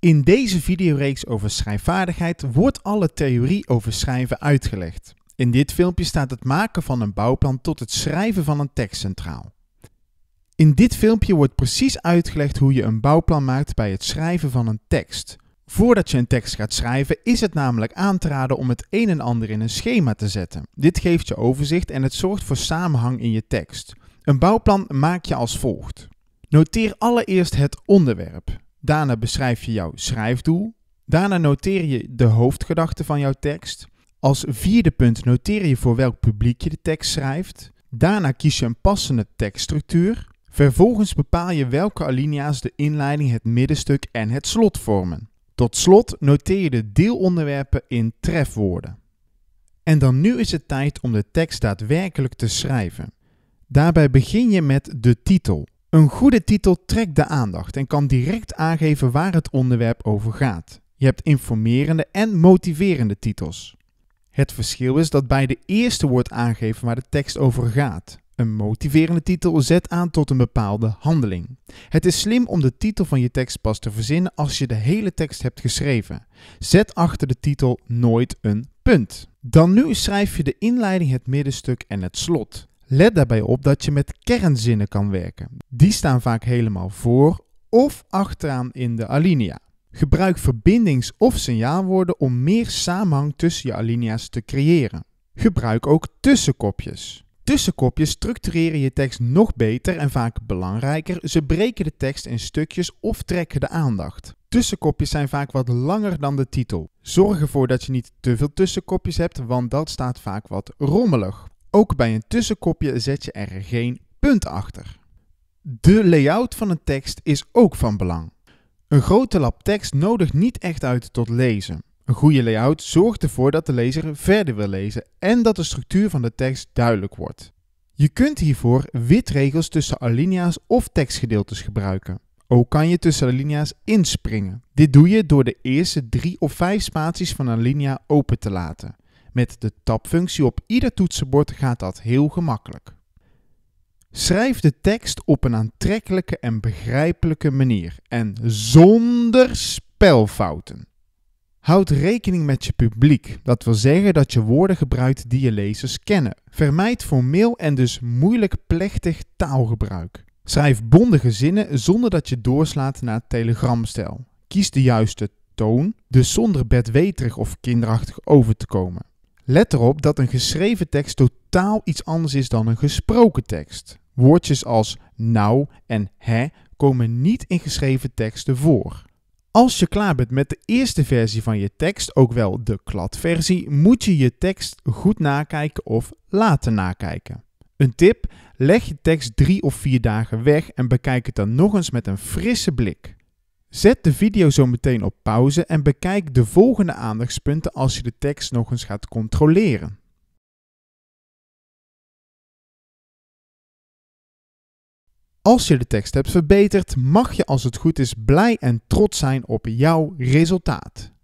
In deze videoreeks over schrijfvaardigheid wordt alle theorie over schrijven uitgelegd. In dit filmpje staat het maken van een bouwplan tot het schrijven van een tekst centraal. In dit filmpje wordt precies uitgelegd hoe je een bouwplan maakt bij het schrijven van een tekst. Voordat je een tekst gaat schrijven, is het namelijk aan te raden om het een en ander in een schema te zetten. Dit geeft je overzicht en het zorgt voor samenhang in je tekst. Een bouwplan maak je als volgt. Noteer allereerst het onderwerp. Daarna beschrijf je jouw schrijfdoel. Daarna noteer je de hoofdgedachte van jouw tekst. Als vierde punt noteer je voor welk publiek je de tekst schrijft. Daarna kies je een passende tekststructuur. Vervolgens bepaal je welke alinea's de inleiding, het middenstuk en het slot vormen. Tot slot noteer je de deelonderwerpen in trefwoorden. En dan nu is het tijd om de tekst daadwerkelijk te schrijven. Daarbij begin je met de titel. Een goede titel trekt de aandacht en kan direct aangeven waar het onderwerp over gaat. Je hebt informerende en motiverende titels. Het verschil is dat bij de eerste wordt aangegeven waar de tekst over gaat. Een motiverende titel zet aan tot een bepaalde handeling. Het is slim om de titel van je tekst pas te verzinnen als je de hele tekst hebt geschreven. Zet achter de titel nooit een punt. Dan nu schrijf je de inleiding, het middenstuk en het slot. Let daarbij op dat je met kernzinnen kan werken. Die staan vaak helemaal voor of achteraan in de alinea. Gebruik verbindings- of signaalwoorden om meer samenhang tussen je alinea's te creëren. Gebruik ook tussenkopjes. Tussenkopjes structureren je tekst nog beter en vaak belangrijker, ze breken de tekst in stukjes of trekken de aandacht. Tussenkopjes zijn vaak wat langer dan de titel. Zorg ervoor dat je niet te veel tussenkopjes hebt, want dat staat vaak wat rommelig. Ook bij een tussenkopje zet je er geen punt achter. De layout van een tekst is ook van belang. Een grote lap tekst nodigt niet echt uit tot lezen. Een goede layout zorgt ervoor dat de lezer verder wil lezen en dat de structuur van de tekst duidelijk wordt. Je kunt hiervoor witregels tussen alinea's of tekstgedeeltes gebruiken. Ook kan je tussen alinea's inspringen. Dit doe je door de eerste drie of vijf spaties van een alinea open te laten. Met de tabfunctie op ieder toetsenbord gaat dat heel gemakkelijk. Schrijf de tekst op een aantrekkelijke en begrijpelijke manier en zonder spelfouten. Houd rekening met je publiek. Dat wil zeggen dat je woorden gebruikt die je lezers kennen. Vermijd formeel en dus moeilijk plechtig taalgebruik. Schrijf bondige zinnen zonder dat je doorslaat naar telegramstijl. Kies de juiste toon, dus zonder bedweterig of kinderachtig over te komen. Let erop dat een geschreven tekst totaal iets anders is dan een gesproken tekst. Woordjes als nou en hè komen niet in geschreven teksten voor. Als je klaar bent met de eerste versie van je tekst, ook wel de kladversie, moet je je tekst goed nakijken of laten nakijken. Een tip: leg je tekst drie of vier dagen weg en bekijk het dan nog eens met een frisse blik. Zet de video zo meteen op pauze en bekijk de volgende aandachtspunten als je de tekst nog eens gaat controleren. Als je de tekst hebt verbeterd, mag je als het goed is blij en trots zijn op jouw resultaat.